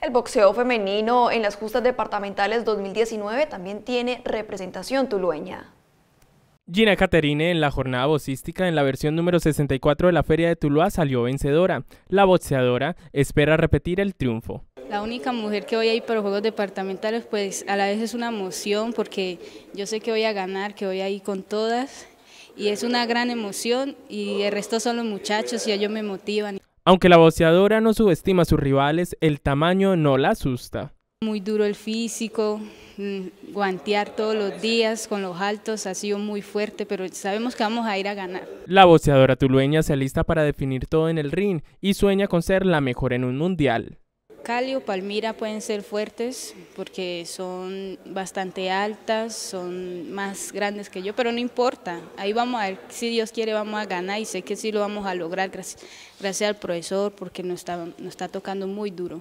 El boxeo femenino en las justas departamentales 2019 también tiene representación tulueña. Gina Caterine en la jornada boxística en la versión número 64 de la Feria de Tuluá salió vencedora. La boxeadora espera repetir el triunfo. La única mujer que voy a ir para los Juegos Departamentales pues a la vez es una emoción porque yo sé que voy a ganar, que voy a ir con todas y es una gran emoción y el resto son los muchachos y ellos me motivan. Aunque la boxeadora no subestima a sus rivales, el tamaño no la asusta. Muy duro el físico, mm, guantear todos los días con los altos ha sido muy fuerte, pero sabemos que vamos a ir a ganar. La boxeadora tulueña se alista para definir todo en el ring y sueña con ser la mejor en un mundial. Cali o Palmira pueden ser fuertes porque son bastante altas, son más grandes que yo, pero no importa. Ahí vamos a ver, si Dios quiere vamos a ganar y sé que sí lo vamos a lograr gracias, al profesor porque nos está tocando muy duro.